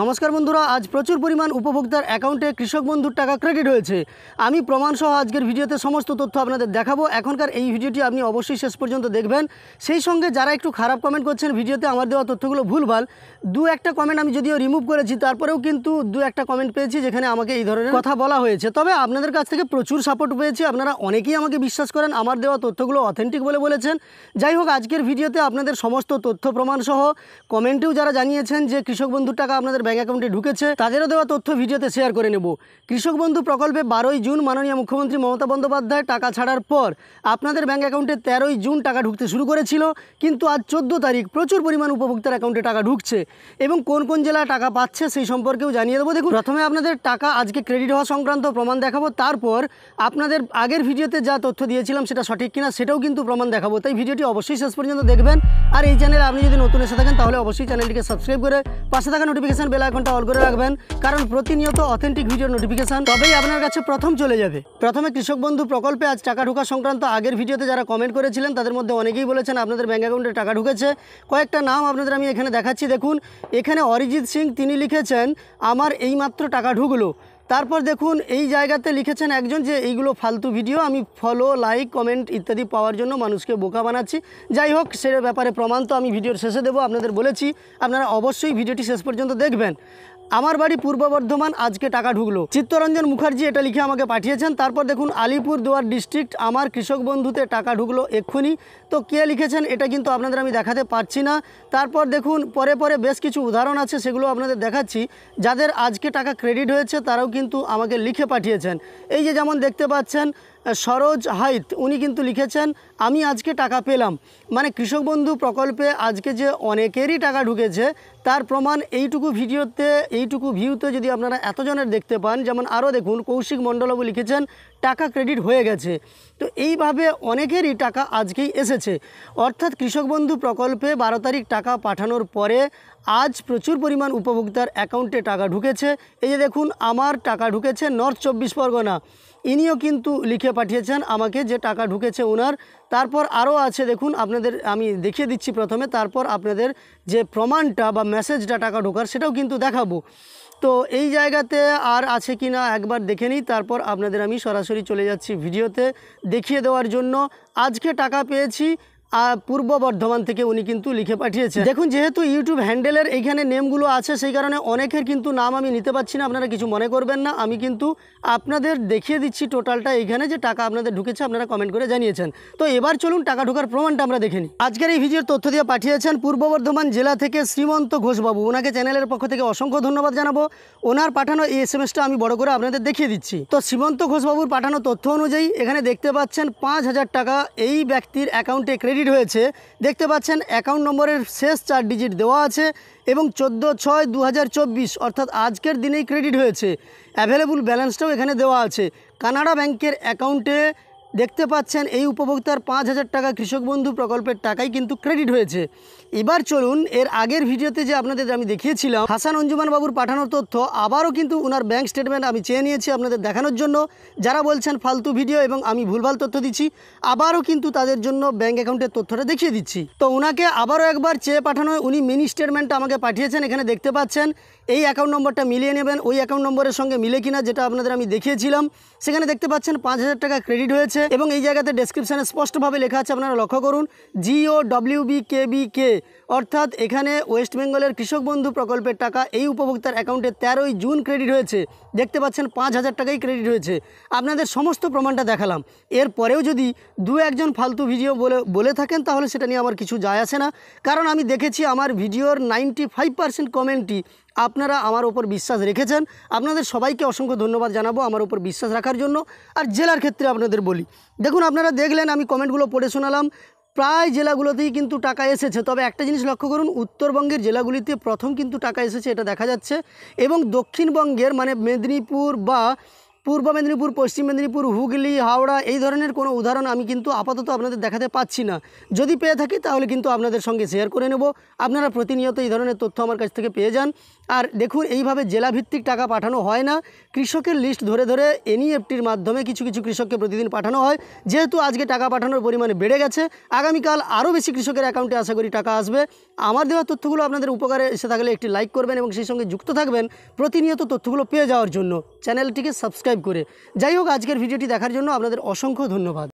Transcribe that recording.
নমস্কার বন্ধুরা আজ প্রচুর পরিমাণ উপভোক্তার অ্যাকাউন্টে কৃষক বন্ধুর টাকা ক্রেডিট হয়েছে আমি প্রমাণসহ আজকের ভিডিওতে সমস্ত তথ্য আপনাদের দেখাবো এখনকার এই ভিডিওটি আপনি অবশ্যই শেষ পর্যন্ত দেখবেন সেই সঙ্গে যারা একটু খারাপ কমেন্ট করছেন ভিডিওতে আমার দেওয়া তথ্যগুলো ভুলভাল দু একটা কমেন্ট আমি যদিও রিমুভ করেছি তারপরেও কিন্তু দু একটা কমেন্ট পেয়েছি যেখানে আমাকে এই ধরনের কথা বলা হয়েছে তবে আপনাদের কাছ থেকে প্রচুর সাপোর্ট পেয়েছি আপনারা অনেকেই আমাকে বিশ্বাস করেন আমার দেওয়া তথ্যগুলো অথেন্টিক বলে বলেছেন যাই হোক আজকের ভিডিওতে আপনাদের সমস্ত তথ্য প্রমাণসহ কমেন্টেও যারা জানিয়েছেন যে কৃষক বন্ধুর টাকা আপনাদের তাদের ব্যাঙ্ক অ্যাকাউন্টে ঢুকেছে তাদেরও দেওয়া তথ্য ভিডিওতে শেয়ার করে নেব কৃষক বন্ধু প্রকল্পে বারোই জুন মাননীয় মুখ্যমন্ত্রী মমতা বন্দ্যোপাধ্যায় টাকা ছাড়ার পর আপনাদের ব্যাঙ্ক অ্যাকাউন্টে তেরোই জুন টাকা ঢুকতে শুরু করেছিল কিন্তু আজ চোদ্দো তারিখ প্রচুর পরিমাণ উপভোক্তার অ্যাকাউন্টে টাকা ঢুকছে এবং কোন কোন জেলায় টাকা পাচ্ছে সেই সম্পর্কেও জানিয়ে দেবো দেখুন প্রথমে আপনাদের টাকা আজকে ক্রেডিট হওয়া সংক্রান্ত প্রমাণ দেখাবো তারপর আপনাদের আগের ভিডিওতে যা তথ্য দিয়েছিলাম সেটা সঠিক কিনা সেটাও কিন্তু প্রমাণ দেখাবো তাই ভিডিওটি অবশ্যই শেষ পর্যন্ত দেখবেন আর এই চ্যানেলে আপনি যদি নতুন এসে থাকেন তাহলে অবশ্যই চ্যানেলটিকে সাবস্ক্রাইব করে পাশে থাকা নোটিফিকেশান বেল আইকনটা অল করে রাখবেন কারণ প্রতিনিয়ত অথেন্টিক ভিডিও নোটিফিকেশান তবেই আপনার কাছে প্রথম চলে যাবে প্রথমে কৃষক বন্ধু প্রকল্পে আজ টাকা ঢোকা সংক্রান্ত আগের ভিডিওতে যারা কমেন্ট করেছিলেন তাদের মধ্যে অনেকেই বলেছেন আপনাদের ব্যাঙ্ক অ্যাকাউন্টে টাকা ঢুকেছে কয়েকটা নাম আপনাদের আমি এখানে দেখাচ্ছি দেখুন এখানে অরিজিৎ সিং তিনি লিখেছেন আমার এইমাত্র টাকা ঢুকলো তারপর দেখুন এই জায়গাতে লিখেছেন একজন যে এইগুলো ফালতু ভিডিও আমি ফলো লাইক কমেন্ট ইত্যাদি পাওয়ার জন্য মানুষকে বোকা বানাচ্ছি যাই হোক সে ব্যাপারে প্রমাণ তো আমি ভিডিওর শেষে দেবো আপনাদের বলেছি আপনারা অবশ্যই ভিডিওটি শেষ পর্যন্ত দেখবেন আমার বাড়ি পূর্ব বর্ধমান আজকে টাকা ঢুকলো চিত্তরঞ্জন মুখার্জি এটা লিখে আমাকে পাঠিয়েছেন তারপর দেখুন আলিপুর দুয়ার ডিস্ট্রিক্ট আমার কৃষক বন্ধুতে টাকা ঢুকলো এক্ষুনি তো কে লিখেছেন এটা কিন্তু আপনাদের আমি দেখাতে পারছি না তারপর দেখুন পরে পরে বেশ কিছু উদাহরণ আছে সেগুলো আপনাদের দেখাচ্ছি যাদের আজকে টাকা ক্রেডিট হয়েছে তারাও কিন্তু আমাকে লিখে পাঠিয়েছেন এই যে যেমন দেখতে পাচ্ছেন সরোজ হাইত উনি কিন্তু লিখেছেন আমি আজকে টাকা পেলাম মানে কৃষক বন্ধু প্রকল্পে আজকে যে অনেকেরই টাকা ঢুকেছে তার প্রমাণ এইটুকু ভিডিওতে এইটুকু ভিউতে যদি আপনারা এতজনের দেখতে পান যেমন আরও দেখুন কৌশিক মণ্ডলবাবু লিখেছেন টাকা ক্রেডিট হয়ে গেছে তো এইভাবে অনেকেরই টাকা আজকেই এসেছে অর্থাৎ কৃষক বন্ধু প্রকল্পে বারো তারিখ টাকা পাঠানোর পরে আজ প্রচুর পরিমাণ উপভোক্তার অ্যাকাউন্টে টাকা ঢুকেছে এই যে দেখুন আমার টাকা ঢুকেছে নর্থ চব্বিশ পরগনা ইনিও কিন্তু লিখে পাঠিয়েছেন আমাকে যে টাকা ঢুকেছে ওনার তারপর আরও আছে দেখুন আপনাদের আমি দেখিয়ে দিচ্ছি প্রথমে তারপর আপনাদের যে প্রমাণটা বা মেসেজটা টাকা ঢোকার সেটাও কিন্তু দেখাবো তো এই জায়গাতে আর আছে কি না একবার দেখে নিই তারপর আপনাদের আমি সরাসরি চলে যাচ্ছি ভিডিওতে দেখিয়ে দেওয়ার জন্য আজকে টাকা পেয়েছি পূর্ব বর্ধমান থেকে উনি কিন্তু লিখে পাঠিয়েছে দেখুন যেহেতু ইউটিউব হ্যান্ডেলের এইখানে নেমগুলো আছে সেই কারণে অনেকের কিন্তু নাম আমি নিতে পারছি না আপনারা কিছু মনে করবেন না আমি কিন্তু আপনাদের দেখিয়ে দিচ্ছি টোটালটা এইখানে যে টাকা আপনাদের ঢুকেছে আপনারা কমেন্ট করে জানিয়েছেন তো এবার চলুন টাকা ঢোকার প্রমাণটা আমরা দেখে নিই আজকের এই ভিডিওর তথ্য দিয়ে পাঠিয়েছেন পূর্ব বর্ধমান জেলা থেকে শ্রীমন্ত ঘোষবাবু ওনাকে চ্যানেলের পক্ষ থেকে অসংখ্য ধন্যবাদ জানাবো ওনার পাঠানো এই এস আমি বড় করে আপনাদের দেখিয়ে দিচ্ছি তো শ্রীমন্ত ঘোষবাবুর পাঠানো তথ্য অনুযায়ী এখানে দেখতে পাচ্ছেন পাঁচ হাজার টাকা এই ব্যক্তির অ্যাকাউন্টে ক্রেডিট ডিজিট হয়েছে দেখতে পাচ্ছেন অ্যাকাউন্ট নম্বরের শেষ চার ডিজিট দেওয়া আছে এবং চোদ্দো ছয় দু অর্থাৎ আজকের দিনেই ক্রেডিট হয়েছে অ্যাভেলেবল ব্যালেন্সটাও এখানে দেওয়া আছে কানাডা ব্যাংকের অ্যাকাউন্টে দেখতে পাচ্ছেন এই উপভোক্তার পাঁচ হাজার টাকা কৃষক বন্ধু প্রকল্পের টাকাই কিন্তু ক্রেডিট হয়েছে এবার চলুন এর আগের ভিডিওতে যে আপনাদের আমি দেখিয়েছিলাম হাসান অঞ্জুমান বাবুর পাঠানোর তথ্য আবারও কিন্তু ওনার ব্যাঙ্ক স্টেটমেন্ট আমি চেয়ে নিয়েছি আপনাদের দেখানোর জন্য যারা বলছেন ফালতু ভিডিও এবং আমি ভুলভাল তথ্য দিচ্ছি আবারও কিন্তু তাদের জন্য ব্যাঙ্ক অ্যাকাউন্টের তথ্যটা দেখিয়ে দিচ্ছি তো ওনাকে আবারও একবার চেয়ে পাঠানো উনি মিনি স্টেটমেন্টটা আমাকে পাঠিয়েছেন এখানে দেখতে পাচ্ছেন এই অ্যাকাউন্ট নম্বরটা মিলিয়ে নেবেন ওই অ্যাকাউন্ট নম্বরের সঙ্গে মিলে কিনা যেটা আপনাদের আমি দেখিয়েছিলাম সেখানে দেখতে পাচ্ছেন পাঁচ হাজার টাকা ক্রেডিট হয়েছে এবং এই জায়গাতে ডেসক্রিপশানে স্পষ্টভাবে লেখা আছে আপনারা লক্ষ্য করুন G O W B K B K অর্থাৎ এখানে ওয়েস্ট বেঙ্গলের কৃষক বন্ধু প্রকল্পের টাকা এই উপভোক্তার অ্যাকাউন্টে তেরোই জুন ক্রেডিট হয়েছে দেখতে পাচ্ছেন পাঁচ হাজার টাকাই ক্রেডিট হয়েছে আপনাদের সমস্ত প্রমাণটা দেখালাম এর পরেও যদি দু একজন ফালতু ভিডিও বলে বলে থাকেন তাহলে সেটা নিয়ে আমার কিছু যায় আসে না কারণ আমি দেখেছি আমার ভিডিওর নাইনটি ফাইভ পার্সেন্ট কমেন্টটি আপনারা আমার ওপর বিশ্বাস রেখেছেন আপনাদের সবাইকে অসংখ্য ধন্যবাদ জানাবো আমার ওপর বিশ্বাস রাখার জন্য আর জেলার ক্ষেত্রে আপনাদের বলি দেখুন আপনারা দেখলেন আমি কমেন্টগুলো পড়ে শোনালাম প্রায় জেলাগুলোতেই কিন্তু টাকা এসেছে তবে একটা জিনিস লক্ষ্য করুন উত্তরবঙ্গের জেলাগুলিতে প্রথম কিন্তু টাকা এসেছে এটা দেখা যাচ্ছে এবং দক্ষিণবঙ্গের মানে মেদিনীপুর বা পূর্ব মেদিনীপুর পশ্চিম মেদিনীপুর হুগলি হাওড়া এই ধরনের কোনো উদাহরণ আমি কিন্তু আপাতত আপনাদের দেখাতে পাচ্ছি না যদি পেয়ে থাকি তাহলে কিন্তু আপনাদের সঙ্গে শেয়ার করে নেব আপনারা প্রতিনিয়ত এই ধরনের তথ্য আমার কাছ থেকে পেয়ে যান আর দেখুন এইভাবে জেলাভিত্তিক টাকা পাঠানো হয় না কৃষকের লিস্ট ধরে ধরে এনইএফটির e মাধ্যমে কিছু কিছু কৃষককে প্রতিদিন পাঠানো হয় যেহেতু আজকে টাকা পাঠানোর পরিমাণে বেড়ে গেছে আগামীকাল আরও বেশি কৃষকের অ্যাকাউন্টে আশা করি টাকা আসবে আমার দেওয়া তথ্যগুলো আপনাদের উপকারে এসে থাকলে একটি লাইক করবেন এবং সেই সঙ্গে যুক্ত থাকবেন প্রতিনিয়ত তথ্যগুলো পেয়ে যাওয়ার জন্য চ্যানেলটিকে সাবস্ক্রাইব করে যাই হোক আজকের ভিডিওটি দেখার জন্য আপনাদের অসংখ্য ধন্যবাদ